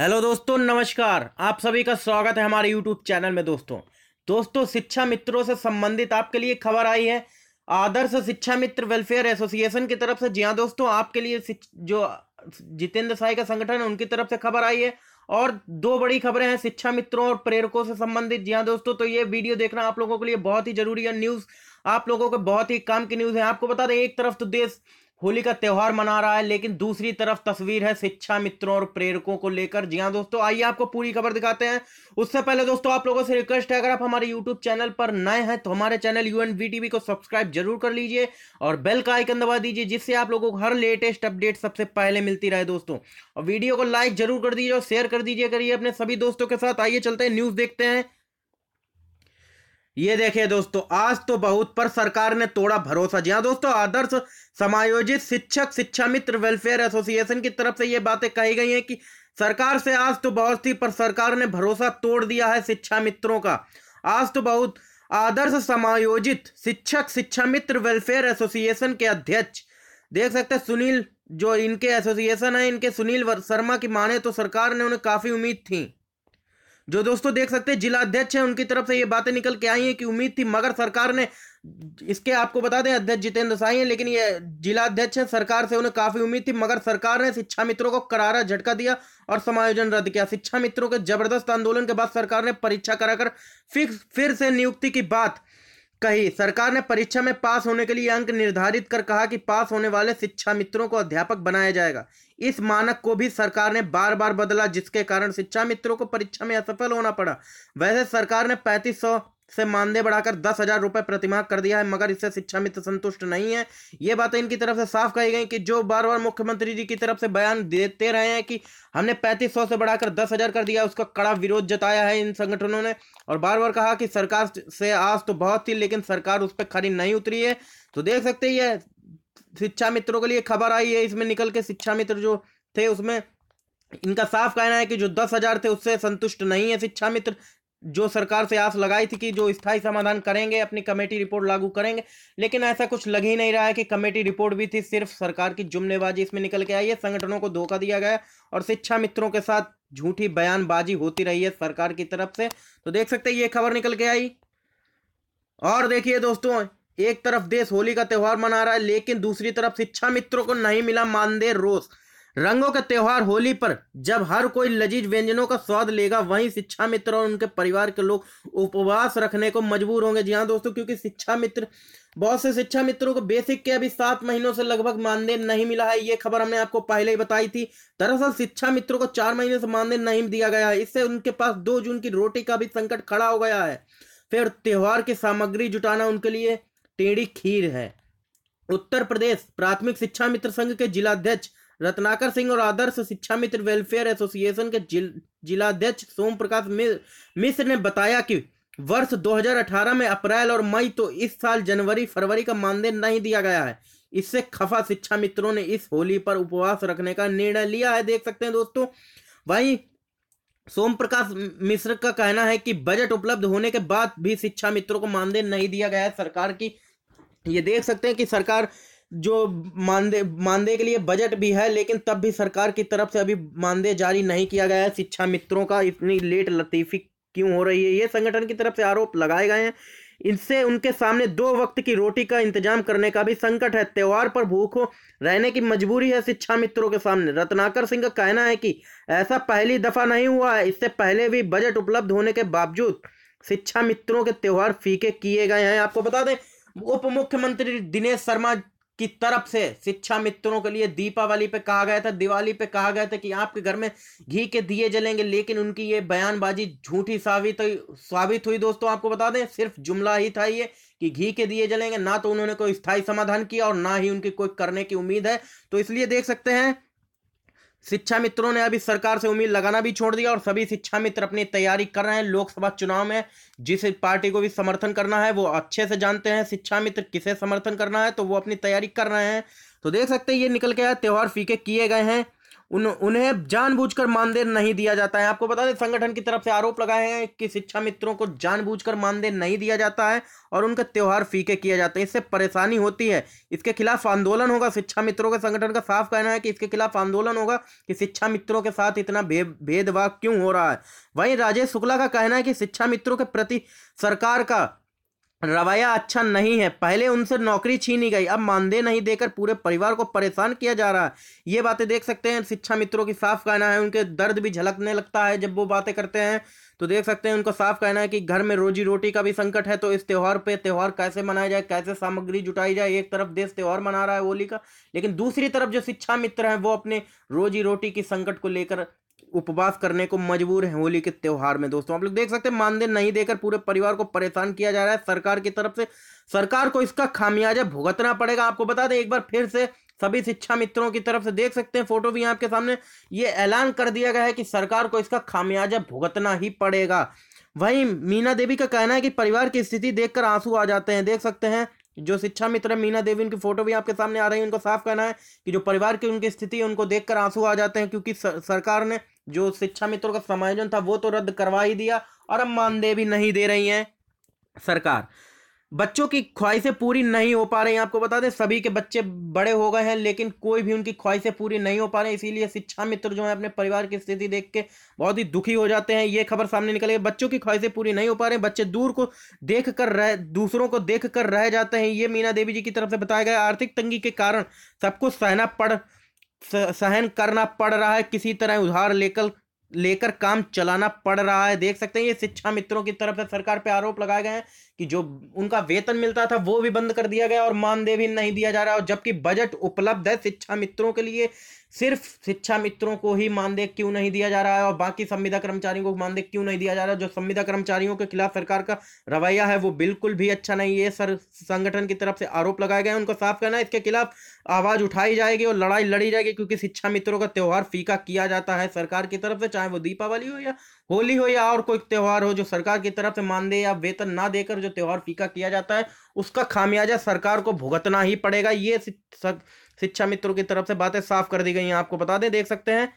hello दोस्तों नमस्कार आप सभी का स्वागत है हमारे यूट्यूब चैनल में दोस्तों दोस्तों शिक्षा मित्रों से संबंधित आपके लिए खबर आई है आदर्श शिक्षा मित्र वेलफेयर एसोसिएशन की तरफ से जी हाँ दोस्तों आपके लिए जो जितेंद्र साई का संगठन है उनकी तरफ से खबर आई है और दो बड़ी खबरें हैं शिक्षा मित्रों और प्रेरकों से संबंधित जी हाँ दोस्तों तो ये वीडियो देखना आप लोगों के लिए बहुत ही जरूरी है न्यूज़ आप लोगों को बहुत ही काम की न्यूज़ है आपको बता दें एक तरफ तो देश होली का त्यौहार मना रहा है लेकिन दूसरी तरफ तस्वीर है शिक्षा मित्रों और प्रेरकों को लेकर जी हाँ दोस्तों आइए आपको पूरी खबर दिखाते हैं उससे पहले दोस्तों आप लोगों से रिक्वेस्ट है अगर आप हमारे यूट्यूब चैनल पर नए हैं तो हमारे चैनल यू एन को सब्सक्राइब जरूर कर लीजिए और बेल का आइकन दबा दीजिए जिससे आप लोगों को हर लेटेस्ट अपडेट सबसे पहले मिलती रहे दोस्तों और वीडियो को लाइक जरूर कर दीजिए और शेयर कर दीजिए करिए अपने सभी दोस्तों के साथ आइए चलते हैं न्यूज़ देखते हैं ये देखिए दोस्तों आज तो बहुत पर सरकार ने तोड़ा भरोसा जी हाँ दोस्तों आदर्श समायोजित शिक्षक शिक्षा मित्र वेलफेयर एसोसिएशन की तरफ से ये बातें कही गई हैं कि सरकार से आज तो बहुत थी पर सरकार ने भरोसा तोड़ दिया है शिक्षा मित्रों का आज तो बहुत आदर्श समायोजित शिक्षक शिक्षा मित्र वेलफेयर एसोसिएशन के अध्यक्ष देख सकते हैं सुनील जो इनके एसोसिएशन है इनके सुनील शर्मा की माने तो सरकार ने उन्हें काफ़ी उम्मीद थी जो दोस्तों देख सकते हैं जिला अध्यक्ष हैं उनकी तरफ से ये बातें निकल के आई हैं कि उम्मीद थी मगर सरकार ने इसके आपको बता दें अध्यक्ष जितेंद्र साई हैं लेकिन ये जिला अध्यक्ष हैं सरकार से उन्हें काफी उम्मीद थी मगर सरकार ने शिक्षा मित्रों को करारा झटका दिया और समायोजन रद्द किया शिक्षा मित्रों के जबरदस्त आंदोलन के बाद सरकार ने परीक्षा कराकर फिर फिर से नियुक्ति की बात कही सरकार ने परीक्षा में पास होने के लिए अंक निर्धारित कर कहा कि पास होने वाले शिक्षा मित्रों को अध्यापक बनाया जाएगा इस मानक को भी सरकार ने बार बार बदला जिसके कारण शिक्षा मित्रों को परीक्षा में असफल होना पड़ा वैसे सरकार ने पैंतीस सौ से मानदेय बढ़ाकर दस हजार रुपये प्रतिमाह कर दिया है मगर इससे शिक्षा मित्र संतुष्ट नहीं है ये बातें इनकी तरफ से साफ कही गई कि जो बार बार मुख्यमंत्री जी की तरफ से बयान देते रहे हैं कि हमने पैंतीस सौ से बढ़ाकर दस हजार कर दिया उसका कड़ा विरोध जताया है इन संगठनों ने और बार बार कहा कि सरकार से आज तो बहुत थी लेकिन सरकार उस पर खरी नहीं उतरी है तो देख सकते ये शिक्षा मित्रों के लिए खबर आई है इसमें निकल के शिक्षा मित्र जो थे उसमें इनका साफ कहना है कि जो दस हजार थे उससे संतुष्ट नहीं है शिक्षा मित्र जो सरकार से आस लगाई थी कि जो स्थायी समाधान करेंगे अपनी कमेटी रिपोर्ट लागू करेंगे लेकिन ऐसा कुछ लग ही नहीं रहा है कि कमेटी रिपोर्ट भी थी सिर्फ सरकार की जुमलेबाजी इसमें निकल के आई है संगठनों को धोखा दिया गया और शिक्षा मित्रों के साथ झूठी बयानबाजी होती रही है सरकार की तरफ से तो देख सकते ये खबर निकल के आई और देखिए दोस्तों एक तरफ देश होली का त्यौहार मना रहा है लेकिन दूसरी तरफ शिक्षा मित्रों को नहीं मिला मानदेय रोज रंगों का त्यौहार होली पर जब हर कोई लजीज व्यंजनों का स्वाद लेगा वहीं शिक्षा मित्र और उनके परिवार के लोग उपवास रखने को मजबूर होंगे जी हाँ दोस्तों क्योंकि शिक्षा मित्र बहुत से शिक्षा मित्रों को बेसिक के अभी सात महीनों से लगभग मानदेय नहीं मिला है ये खबर हमने आपको पहले ही बताई थी दरअसल शिक्षा मित्रों को चार महीने से मानदेय नहीं दिया गया है इससे उनके पास दो जून की रोटी का भी संकट खड़ा हो गया है फिर त्यौहार की सामग्री जुटाना उनके लिए टेढ़ी खीर है उत्तर प्रदेश प्राथमिक शिक्षा मित्र संघ के जिलाध्यक्ष रत्नाकर सिंह और आदर्श शिक्षा मित्र वेलफेयर एसोसिएशन के जिल, जिलाध्यक्ष सोम प्रकाश मिश्र ने बताया कि वर्ष 2018 में अप्रैल और मई तो इस साल जनवरी फरवरी का मानदेय नहीं दिया गया है इससे खफा शिक्षा मित्रों ने इस होली पर उपवास रखने का निर्णय लिया है देख सकते हैं दोस्तों वहीं सोम प्रकाश मिश्र का कहना है कि बजट उपलब्ध होने के बाद भी शिक्षा मित्रों को मानदेय नहीं दिया गया है सरकार की ये देख सकते हैं कि सरकार जो मानदेय मानदेय के लिए बजट भी है लेकिन तब भी सरकार की तरफ से अभी मानदेय जारी नहीं किया गया है शिक्षा मित्रों का इतनी लेट लतीफी क्यों हो रही है ये संगठन की तरफ से आरोप लगाए गए हैं इनसे उनके सामने दो वक्त की रोटी का इंतजाम करने का भी संकट है त्यौहार पर भूखों रहने की मजबूरी है शिक्षा मित्रों के सामने रत्नाकर सिंह का कहना है कि ऐसा पहली दफा नहीं हुआ है इससे पहले भी बजट उपलब्ध होने के बावजूद शिक्षा मित्रों के त्यौहार फीके किए गए हैं आपको बता दें उप मुख्यमंत्री दिनेश शर्मा की तरफ से शिक्षा मित्रों के लिए दीपावली पे कहा गया था दिवाली पे कहा गया था कि आपके घर में घी के दिए जलेंगे लेकिन उनकी ये बयानबाजी झूठी साबित साबित हुई दोस्तों आपको बता दें सिर्फ जुमला ही था ये कि घी के दिए जलेंगे ना तो उन्होंने कोई स्थायी समाधान किया और ना ही उनकी कोई करने की उम्मीद है तो इसलिए देख सकते हैं शिक्षा मित्रों ने अभी सरकार से उम्मीद लगाना भी छोड़ दिया और सभी शिक्षा मित्र अपनी तैयारी कर रहे हैं लोकसभा चुनाव में जिस पार्टी को भी समर्थन करना है वो अच्छे से जानते हैं शिक्षा मित्र किसे समर्थन करना है तो वो अपनी तैयारी कर रहे हैं तो देख सकते हैं ये निकल के आया त्यौहार फीके किए गए हैं उन उन्हें जानबूझकर मानदेय नहीं दिया जाता है आपको बता दें संगठन की तरफ से आरोप लगाए हैं कि शिक्षा मित्रों को जानबूझकर मानदेय नहीं दिया जाता है और उनका त्यौहार फीके किया जाता है इससे परेशानी होती है इसके खिलाफ आंदोलन होगा शिक्षा मित्रों के संगठन का साफ कहना है कि इसके खिलाफ आंदोलन होगा कि शिक्षा मित्रों के साथ इतना भे, भेदभाव क्यों हो रहा है वहीं राजेश शुक्ला का कहना है कि शिक्षा मित्रों के प्रति सरकार का रवैया अच्छा नहीं है पहले उनसे नौकरी छीनी गई अब मानदेय नहीं देकर पूरे परिवार को परेशान किया जा रहा है ये बातें देख सकते हैं शिक्षा मित्रों की साफ कहना है उनके दर्द भी झलकने लगता है जब वो बातें करते हैं तो देख सकते हैं उनको साफ कहना है कि घर में रोजी रोटी का भी संकट है तो इस त्यौहार पे त्यौहार कैसे मनाया जाए कैसे सामग्री जुटाई जाए एक तरफ देश त्यौहार मना रहा है होली का लेकिन दूसरी तरफ जो शिक्षा मित्र हैं वो अपने रोजी रोटी की संकट को लेकर उपवास करने को मजबूर हैं होली के त्यौहार में दोस्तों आप लोग देख सकते हैं मानदेय नहीं देकर पूरे परिवार को परेशान किया जा रहा है सरकार की तरफ से सरकार को इसका खामियाजा भुगतना पड़ेगा आपको बता दें एक बार फिर से सभी शिक्षा मित्रों की तरफ से देख सकते हैं फोटो भी आपके सामने ये ऐलान कर दिया गया है कि सरकार को इसका खामियाजा भुगतना ही पड़ेगा वहीं मीना देवी का कहना है कि परिवार की स्थिति देखकर आंसू आ जाते हैं देख सकते हैं जो शिक्षा मित्र है मीना देवी उनकी फोटो भी आपके सामने आ रही है उनको साफ कहना है कि जो परिवार की उनकी स्थिति है उनको देखकर आंसू आ जाते हैं क्योंकि सरकार ने जो शिक्षा मित्रों का समायोजन था वो तो रद्द करवा ही दिया और अब मानदेय भी नहीं दे रही है सरकार बच्चों की ख्वाहिशें पूरी नहीं हो पा रही आपको बता दें सभी के बच्चे बड़े हो गए हैं लेकिन कोई भी उनकी ख्वाहिशें पूरी नहीं हो पा रही इसीलिए शिक्षा मित्र जो है अपने परिवार की स्थिति देख के बहुत ही दुखी हो जाते हैं ये खबर सामने निकल गई बच्चों की ख्वाहिशें पूरी नहीं हो पा रही बच्चे दूर को देख कर रह दूसरों को देख कर रह जाते हैं ये मीना देवी जी की तरफ से बताया गया आर्थिक तंगी के कारण सबको सहना पड़ सहन करना पड़ रहा है किसी तरह उधार लेकर लेकर काम चलाना पड़ रहा है देख सकते हैं ये शिक्षा मित्रों की तरफ से सरकार पे आरोप लगाए गए हैं कि जो उनका वेतन मिलता था वो भी बंद कर दिया गया और मानदेय भी नहीं दिया जा रहा और जबकि बजट उपलब्ध है शिक्षा मित्रों के लिए सिर्फ शिक्षा मित्रों को ही मानदेय क्यों नहीं दिया जा रहा है और बाकी संविदा कर्मचारियों को मानदेय क्यों नहीं दिया जा रहा है जो संविदा कर्मचारियों के खिलाफ सरकार का रवैया है वो बिल्कुल भी अच्छा नहीं है सर संगठन की तरफ से आरोप लगाए गए उनको साफ करना है इसके खिलाफ आवाज उठाई जाएगी और लड़ाई लड़ी जाएगी क्योंकि शिक्षा मित्रों का त्यौहार फीका किया जाता है सरकार की तरफ से चाहे वो दीपावली हो या होली हो या और कोई त्यौहार हो जो सरकार की तरफ से मानदेय या वेतन ना देकर जो त्यौहार फीका किया जाता है उसका खामियाजा सरकार को भुगतना ही पड़ेगा ये शिक्षा मित्रों की तरफ से बातें साफ कर दी गई हैं आपको बता दें देख सकते हैं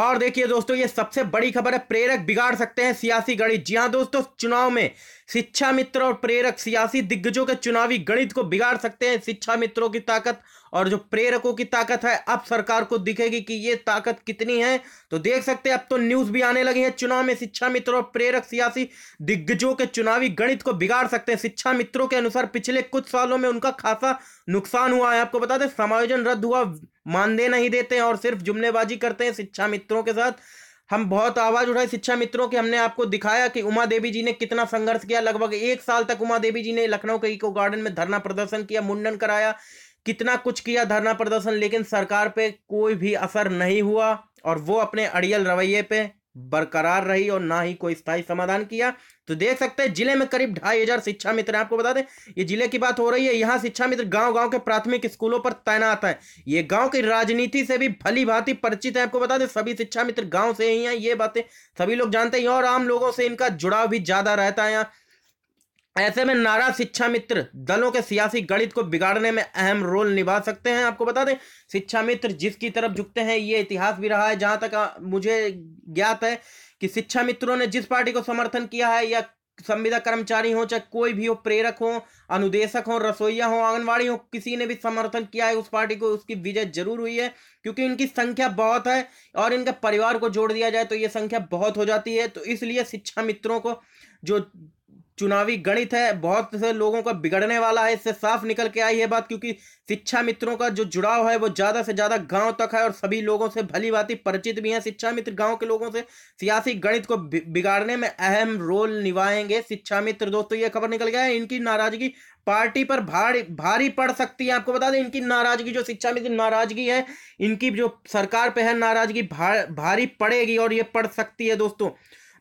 और देखिए दोस्तों ये सबसे बड़ी खबर है प्रेरक बिगाड़ सकते हैं सियासी गणित जी हाँ दोस्तों चुनाव में शिक्षा मित्र और प्रेरक सियासी दिग्गजों के चुनावी गणित को बिगाड़ सकते हैं शिक्षा मित्रों की ताकत और जो प्रेरकों की ताकत है अब सरकार को दिखेगी कि ये ताकत कितनी है तो देख सकते हैं अब तो न्यूज भी आने लगी है चुनाव में शिक्षा मित्र और प्रेरक सियासी दिग्गजों के चुनावी गणित को बिगाड़ सकते हैं शिक्षा मित्रों के अनुसार पिछले कुछ सालों में उनका खासा नुकसान हुआ है आपको बता दें समायोजन रद्द हुआ मानदेय नहीं देते हैं और सिर्फ जुमलेबाजी करते हैं शिक्षा मित्रों के साथ हम बहुत आवाज़ उठाए शिक्षा मित्रों की हमने आपको दिखाया कि उमा देवी जी ने कितना संघर्ष किया लगभग एक साल तक उमा देवी जी ने लखनऊ के इको गार्डन में धरना प्रदर्शन किया मुंडन कराया कितना कुछ किया धरना प्रदर्शन लेकिन सरकार पे कोई भी असर नहीं हुआ और वो अपने अड़ियल रवैये पे बरकरार रही और ना ही कोई स्थायी समाधान किया तो देख सकते हैं जिले में करीब ढाई हजार शिक्षा मित्र आपको बता दें ये जिले की बात हो रही है यहाँ शिक्षा मित्र गांव गांव के प्राथमिक स्कूलों पर तैनात है ये गांव की राजनीति से भी भली भांति परिचित है आपको बता दें सभी शिक्षा मित्र गांव से ही हैं ये बातें सभी लोग जानते हैं और आम लोगों से इनका जुड़ाव भी ज्यादा रहता है यहाँ ऐसे में नारा शिक्षा मित्र दलों के सियासी गणित को बिगाड़ने में अहम रोल निभा सकते हैं आपको बता दें शिक्षा मित्र जिसकी तरफ झुकते हैं ये इतिहास भी रहा है जहां तक मुझे ज्ञात है कि शिक्षा मित्रों ने जिस पार्टी को समर्थन किया है या संविदा कर्मचारी हो चाहे कोई भी हो प्रेरक हो अनुदेशक हो रसोईया हो आंगनबाड़ी हो किसी ने भी समर्थन किया है उस पार्टी को उसकी विजय जरूर हुई है क्योंकि इनकी संख्या बहुत है और इनके परिवार को जोड़ दिया जाए तो ये संख्या बहुत हो जाती है तो इसलिए शिक्षा मित्रों को जो चुनावी गणित है बहुत से लोगों का बिगड़ने वाला है इससे साफ निकल के आई है बात क्योंकि शिक्षा मित्रों का जो जुड़ाव है वो ज़्यादा से ज़्यादा गांव तक है और सभी लोगों से भली भांति परिचित भी हैं शिक्षा मित्र गांव के लोगों से सियासी गणित को बिगाड़ने में अहम रोल निभाएंगे शिक्षा मित्र दोस्तों ये खबर निकल गया है इनकी नाराजगी पार्टी पर भारी भारी पड़ सकती है आपको बता दें इनकी नाराजगी जो शिक्षा मित्र नाराजगी है इनकी जो सरकार पर है नाराजगी भारी पड़ेगी और ये पड़ सकती है दोस्तों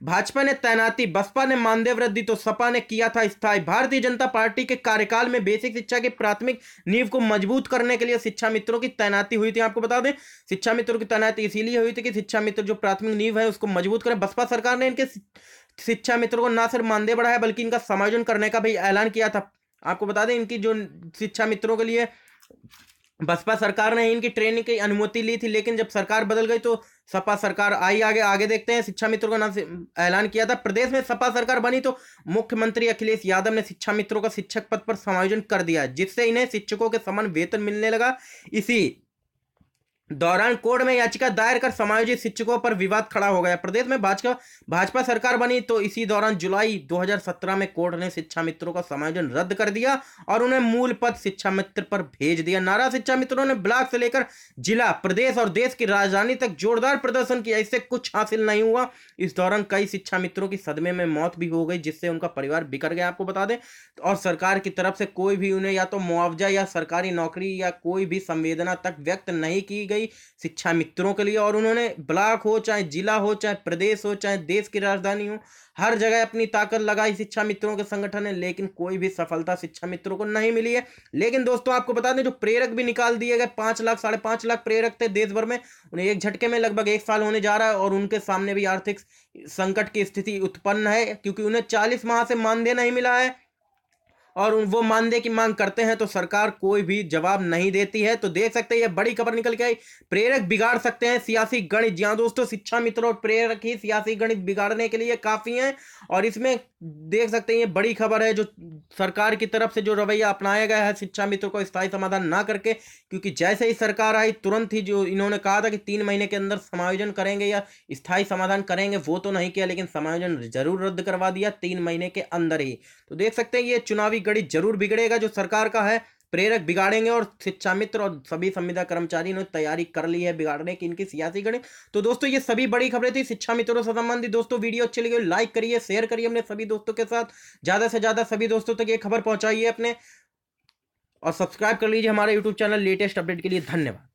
भाजपा ने तैनाती बसपा ने मानदेय वृद्धि तो सपा ने किया था स्थायी भारतीय जनता पार्टी के कार्यकाल में बेसिक शिक्षा के प्राथमिक नींव को मजबूत करने के लिए शिक्षा मित्रों की तैनाती हुई थी आपको बता दें शिक्षा मित्रों की तैनाती इसीलिए हुई थी कि शिक्षा मित्र जो प्राथमिक नींव है उसको मजबूत करें बसपा सरकार ने इनके शिक्षा मित्रों को ना सिर्फ मानदेय बढ़ाया बल्कि इनका समायोजन करने का भी ऐलान किया था आपको बता दें इनकी जो शिक्षा मित्रों के लिए बसपा सरकार ने इनकी ट्रेनिंग की अनुमति ली थी लेकिन जब सरकार बदल गई तो सपा सरकार आई आगे आगे देखते हैं शिक्षा मित्रों का नाम से ऐलान किया था प्रदेश में सपा सरकार बनी तो मुख्यमंत्री अखिलेश यादव ने शिक्षा मित्रों का शिक्षक पद पर समायोजन कर दिया जिससे इन्हें शिक्षकों के समान वेतन मिलने लगा इसी दौरान कोर्ट में याचिका दायर कर समायोजित शिक्षकों पर विवाद खड़ा हो गया प्रदेश में भाजपा भाजपा सरकार बनी तो इसी दौरान जुलाई 2017 में कोर्ट ने शिक्षा मित्रों का समायोजन रद्द कर दिया और उन्हें मूल पद शिक्षा मित्र पर भेज दिया नारा शिक्षा मित्रों ने ब्लॉक से लेकर जिला प्रदेश और देश की राजधानी तक जोरदार प्रदर्शन किया इससे कुछ हासिल नहीं हुआ इस दौरान कई शिक्षा मित्रों की सदमे में मौत भी हो गई जिससे उनका परिवार बिखर गया आपको बता दें और सरकार की तरफ से कोई भी उन्हें या तो मुआवजा या सरकारी नौकरी या कोई भी संवेदना तक व्यक्त नहीं की गई गई शिक्षा मित्रों के लिए और उन्होंने ब्लॉक हो चाहे जिला हो चाहे प्रदेश हो चाहे देश की राजधानी हो हर जगह अपनी ताकत लगाई शिक्षा मित्रों के संगठन ने लेकिन कोई भी सफलता शिक्षा मित्रों को नहीं मिली है लेकिन दोस्तों आपको बता दें जो प्रेरक भी निकाल दिए गए पांच लाख साढ़े पांच लाख प्रेरक थे देश भर में उन्हें एक झटके में लगभग एक साल होने जा रहा है और उनके सामने भी आर्थिक संकट की स्थिति उत्पन्न है क्योंकि उन्हें चालीस माह से मानदेय नहीं मिला है और वो मानदेय की मांग करते हैं तो सरकार कोई भी जवाब नहीं देती है तो देख सकते हैं ये बड़ी खबर निकल के आई प्रेरक बिगाड़ सकते हैं सियासी गणित जी हाँ दोस्तों शिक्षा मित्रों और प्रेरक ही सियासी गणित बिगाड़ने के लिए काफ़ी हैं और इसमें देख सकते हैं ये बड़ी खबर है जो सरकार की तरफ से जो रवैया अपनाया गया है शिक्षा मित्र को स्थायी समाधान ना करके क्योंकि जैसे ही सरकार आई तुरंत ही जो इन्होंने कहा था कि तीन महीने के अंदर समायोजन करेंगे या स्थायी समाधान करेंगे वो तो नहीं किया लेकिन समायोजन जरूर रद्द करवा दिया तीन महीने के अंदर ही तो देख सकते हैं ये चुनावी गड़ी जरूर बिगड़ेगा जो सरकार का है प्रेरक बिगाड़ेंगे और शिक्षा मित्र और सभी संविदा कर्मचारी ने तैयारी कर ली है बिगाड़ने की इनकी सियासी गणित तो दोस्तों ये सभी बड़ी खबरें थी शिक्षा मित्रों से संबंधित दोस्तों वीडियो अच्छी लगी लाइक करिए शेयर करिए अपने सभी दोस्तों के साथ ज़्यादा से ज़्यादा सभी दोस्तों तक ये खबर पहुंचाइए अपने और सब्सक्राइब कर लीजिए हमारे यूट्यूब चैनल लेटेस्ट अपडेट के लिए धन्यवाद